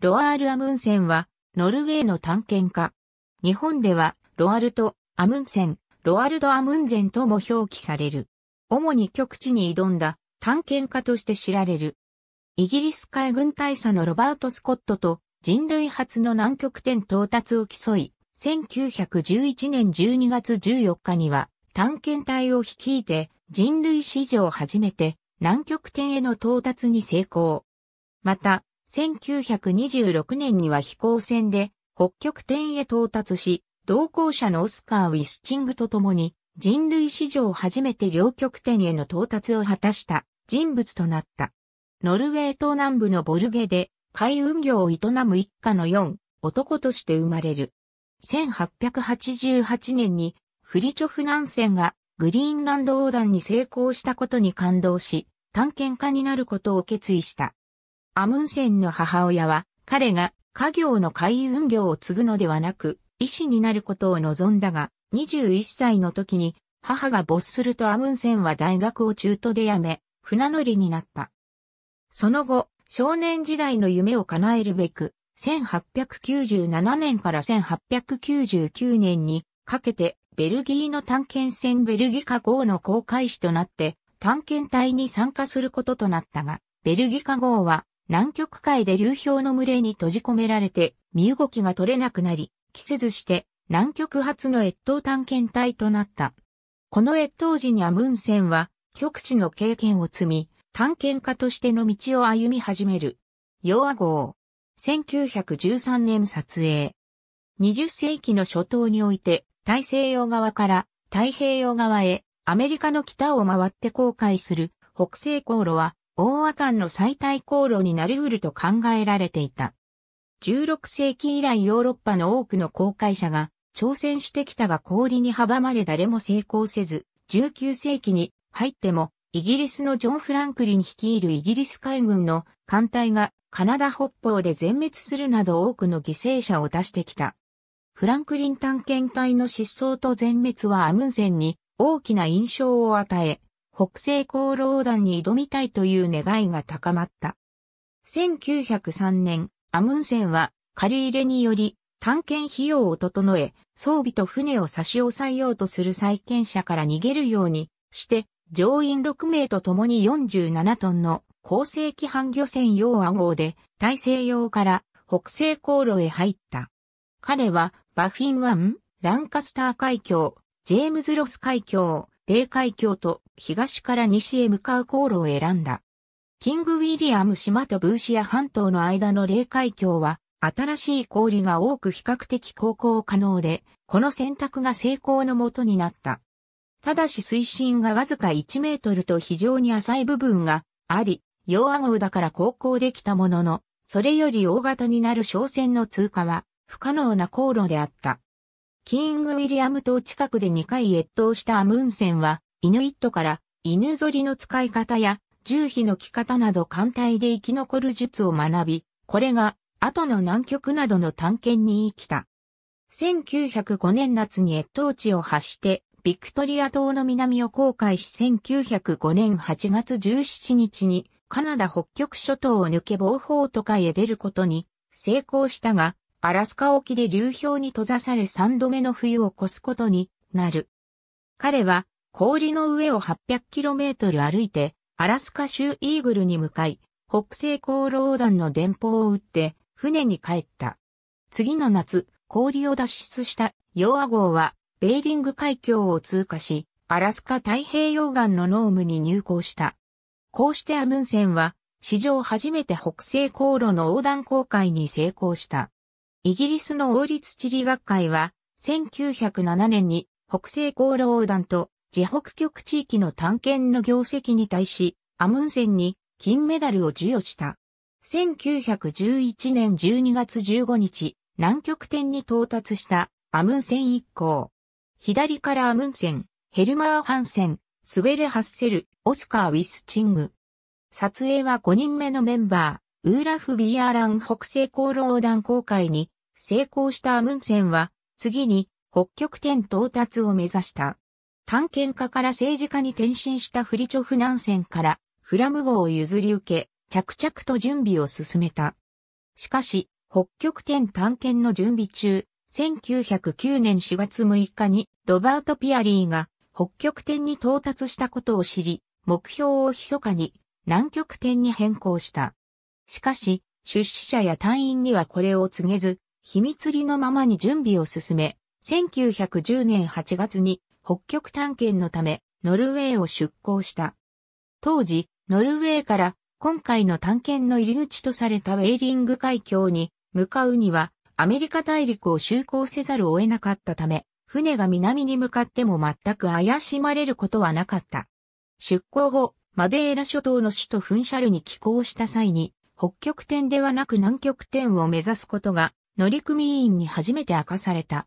ロアール・アムンセンは、ノルウェーの探検家。日本では、ロアルト・アムンセン、ロアルド・アムンゼンとも表記される。主に極地に挑んだ探検家として知られる。イギリス海軍大佐のロバート・スコットと人類初の南極点到達を競い、1911年12月14日には探検隊を率いて人類史上初めて南極点への到達に成功。また、1926年には飛行船で北極点へ到達し、同行者のオスカー・ウィスチングと共に人類史上初めて両極点への到達を果たした人物となった。ノルウェー東南部のボルゲで海運業を営む一家の4男として生まれる。1888年にフリチョフ南線がグリーンランド横断に成功したことに感動し、探検家になることを決意した。アムンセンの母親は、彼が家業の海運業を継ぐのではなく、医師になることを望んだが、21歳の時に母が没するとアムンセンは大学を中途で辞め、船乗りになった。その後、少年時代の夢を叶えるべく、1897年から1899年にかけてベルギーの探検船ベルギカ号の航海士となって探検隊に参加することとなったが、ベルギカ号は南極海で流氷の群れに閉じ込められて身動きが取れなくなり、季せずして南極初の越冬探検隊となった。この越冬時にアムンセンは極地の経験を積み、探検家としての道を歩み始める。ヨア号。1913年撮影。20世紀の初頭において、大西洋側から太平洋側へアメリカの北を回って航海する北西航路は大和間の最大航路になり得ると考えられていた。16世紀以来ヨーロッパの多くの航海者が挑戦してきたが氷に阻まれ誰も成功せず、19世紀に入ってもイギリスのジョン・フランクリン率いるイギリス海軍の艦隊がカナダ北方で全滅するなど多くの犠牲者を出してきた。フランクリン探検隊の失踪と全滅はアムンセンに大きな印象を与え、北西功労団に挑みたいという願いが高まった。1903年、アムンセンは借り入れにより探検費用を整え、装備と船を差し押さえようとする債権者から逃げるようにして、乗員6名と共に47トンの高正規範漁船用和号で大西洋から北西航路へ入った。彼はバフィン湾、ランカスター海峡、ジェームズロス海峡、霊海峡と東から西へ向かう航路を選んだ。キングウィリアム島とブーシア半島の間の霊海峡は、新しい氷が多く比較的航行可能で、この選択が成功のもとになった。ただし水深がわずか1メートルと非常に浅い部分があり、洋亜号だから航行できたものの、それより大型になる商船の通過は不可能な航路であった。キングウィリアム島近くで2回越冬したアムン船は、イヌイットから、犬ぞりの使い方や、重皮の着方など艦隊で生き残る術を学び、これが、後の南極などの探検に生きた。1905年夏に越冬地を発して、ビクトリア島の南を航海し1905年8月17日にカナダ北極諸島を抜け暴風都会へ出ることに成功したが、アラスカ沖で流氷に閉ざされ3度目の冬を越すことになる。彼は氷の上を 800km 歩いて、アラスカ州イーグルに向かい、北西航路横断の電報を打って、船に帰った。次の夏、氷を脱出したヨア号は、ベーリング海峡を通過し、アラスカ太平洋岸のノームに入港した。こうしてアムンセンは、史上初めて北西航路の横断航海に成功した。イギリスの王立地理学会は、1907年に北西航路横断と自北極地域の探検の業績に対し、アムンセンに金メダルを授与した。1911年12月15日、南極点に到達したアムンセン一行。左からアムンセン、ヘルマー・ハンセン、スベレ・ハッセル、オスカー・ウィスチング。撮影は5人目のメンバー、ウーラフ・ビアーラン北西航路横断航海に成功したアムンセンは、次に北極点到達を目指した。探検家から政治家に転身したフリチョフ南線からフラム号を譲り受け、着々と準備を進めた。しかし、北極点探検の準備中、1909年4月6日にロバート・ピアリーが北極点に到達したことを知り、目標を密かに南極点に変更した。しかし、出資者や隊員にはこれを告げず、秘密裏のままに準備を進め、1910年8月に北極探検のため、ノルウェーを出港した。当時、ノルウェーから今回の探検の入り口とされたウェーリング海峡に向かうには、アメリカ大陸を就航せざるを得なかったため、船が南に向かっても全く怪しまれることはなかった。出港後、マデーラ諸島の首都フンシャルに寄港した際に、北極点ではなく南極点を目指すことが乗組員に初めて明かされた。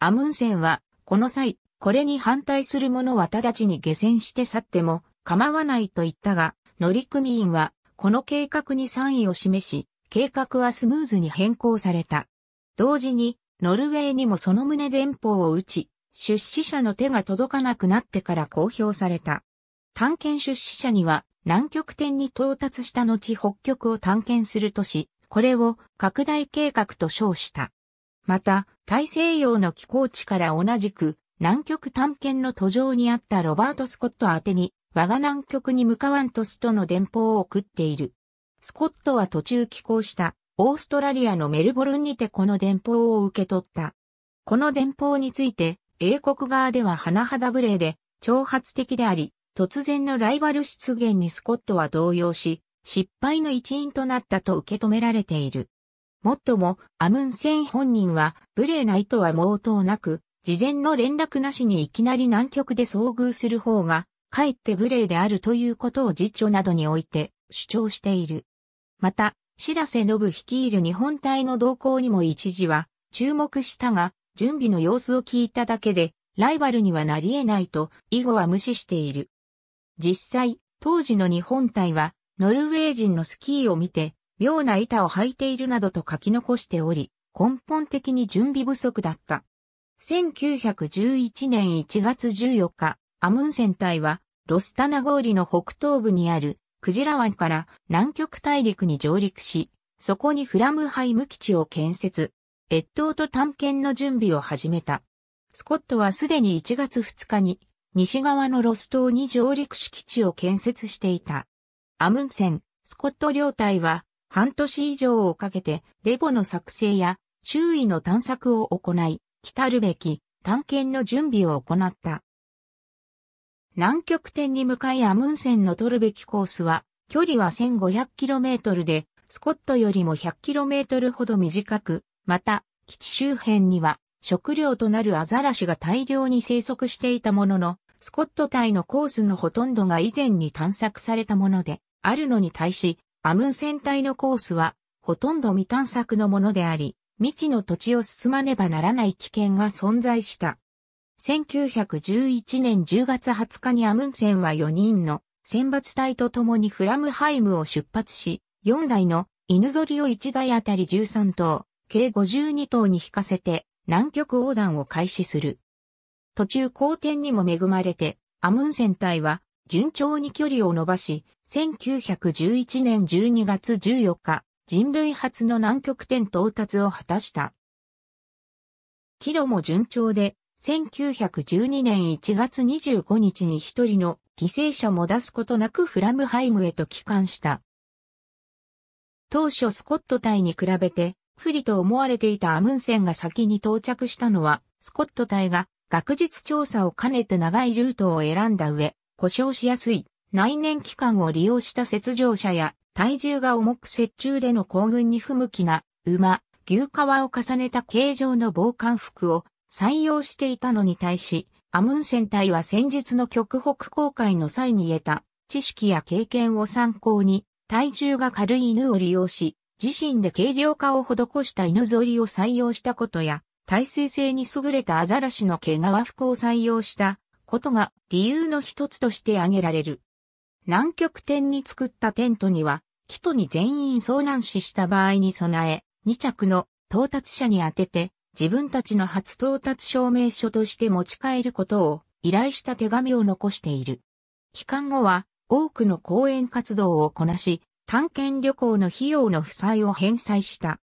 アムンセンは、この際、これに反対する者は直ちに下船して去っても構わないと言ったが、乗組員はこの計画に賛意を示し、計画はスムーズに変更された。同時に、ノルウェーにもその旨電報を打ち、出資者の手が届かなくなってから公表された。探検出資者には南極点に到達した後北極を探検するとし、これを拡大計画と称した。また、大西洋の寄港地から同じく南極探検の途上にあったロバート・スコット宛てに、我が南極に向かわんとすとの電報を送っている。スコットは途中寄港したオーストラリアのメルボルンにてこの電報を受け取った。この電報について、英国側では甚だ無礼で、挑発的であり、突然のライバル出現にスコットは動揺し、失敗の一因となったと受け止められている。もっとも、アムンセン本人は、無礼ないとは毛頭なく、事前の連絡なしにいきなり南極で遭遇する方が、かえって無礼であるということを辞著などにおいて主張している。また、白瀬信率いる日本隊の動向にも一時は注目したが、準備の様子を聞いただけで、ライバルにはなり得ないと、以後は無視している。実際、当時の日本隊は、ノルウェー人のスキーを見て、妙な板を履いているなどと書き残しており、根本的に準備不足だった。1911年1月14日、アムンセン隊は、ロスタナ氷の北東部にある、クジラ湾から南極大陸に上陸し、そこにフラムハイム基地を建設、越冬と探検の準備を始めた。スコットはすでに1月2日に、西側のロス島に上陸し基地を建設していた。アムンセン、スコット領隊は、半年以上をかけて、デボの作成や、周囲の探索を行い、来るべき探検の準備を行った。南極点に向かいアムンセンの取るべきコースは、距離は 1500km で、スコットよりも 100km ほど短く、また、基地周辺には、食料となるアザラシが大量に生息していたものの、スコット隊のコースのほとんどが以前に探索されたもので、あるのに対し、アムンセン隊のコースは、ほとんど未探索のものであり、未知の土地を進まねばならない危険が存在した。1911年10月20日にアムンセンは4人の選抜隊と共にフラムハイムを出発し、4台の犬ぞりを1台あたり13頭、計52頭に引かせて南極横断を開始する。途中好天にも恵まれて、アムンセン隊は順調に距離を伸ばし、1911年12月14日、人類初の南極点到達を果たした。キロも順調で、1912年1月25日に一人の犠牲者も出すことなくフラムハイムへと帰還した。当初スコット隊に比べて不利と思われていたアムンセンが先に到着したのは、スコット隊が学術調査を兼ねて長いルートを選んだ上、故障しやすい内燃機関を利用した雪上車や体重が重く雪中での行軍に不向きな馬、牛革を重ねた形状の防寒服を採用していたのに対し、アムンセン隊は戦術の極北航海の際に得た知識や経験を参考に、体重が軽い犬を利用し、自身で軽量化を施した犬ぞりを採用したことや、耐水性に優れたアザラシの毛皮服を採用したことが理由の一つとして挙げられる。南極点に作ったテントには、基トに全員遭難死した場合に備え、2着の到達者に当てて、自分たちの初到達証明書として持ち帰ることを依頼した手紙を残している。帰還後は多くの講演活動をこなし、探検旅行の費用の負債を返済した。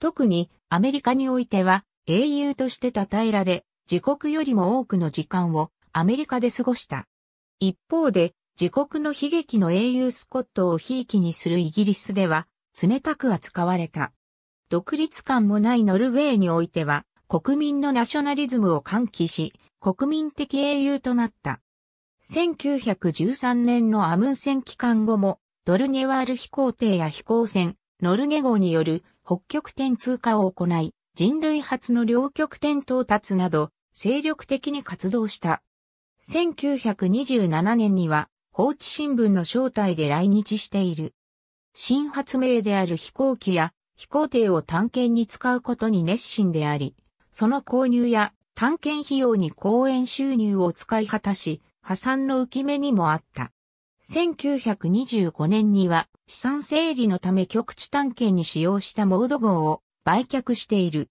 特にアメリカにおいては英雄として称えられ、自国よりも多くの時間をアメリカで過ごした。一方で自国の悲劇の英雄スコットを悲劇にするイギリスでは、冷たく扱われた。独立感もないノルウェーにおいては、国民のナショナリズムを喚起し、国民的英雄となった。1913年のアムン戦期間後も、ドルネワール飛行艇や飛行船、ノルゲ号による北極点通過を行い、人類初の両極点到達など、精力的に活動した。1927年には、放置新聞の招待で来日している。新発明である飛行機や飛行艇を探検に使うことに熱心であり、その購入や探検費用に公演収入を使い果たし、破産の浮き目にもあった。1925年には資産整理のため局地探検に使用したモード号を売却している。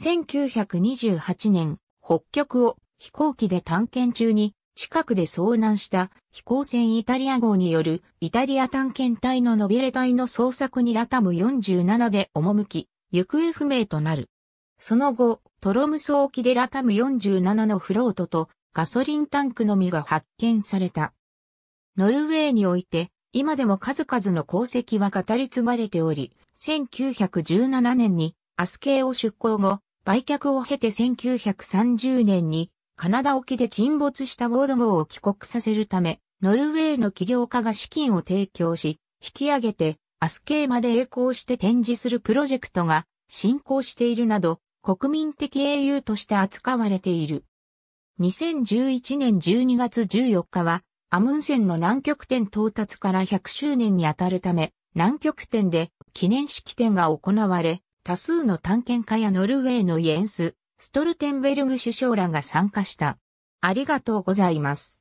1928年、北極を飛行機で探検中に近くで遭難した飛行船イタリア号によるイタリア探検隊のノビレ隊の捜索にラタム47で赴き、行方不明となる。その後、トロムソ沖でラタム47のフロートとガソリンタンクのみが発見された。ノルウェーにおいて、今でも数々の功績は語り継がれており、1917年にアスケーを出港後、売却を経て1930年にカナダ沖で沈没したウォード号を帰国させるため、ノルウェーの起業家が資金を提供し、引き上げて、アスケーまで栄光して展示するプロジェクトが進行しているなど、国民的英雄として扱われている。2011年12月14日は、アムンセンの南極点到達から100周年にあたるため、南極点で記念式典が行われ、多数の探検家やノルウェーのイエンス、ストルテンベルグ首相らが参加した。ありがとうございます。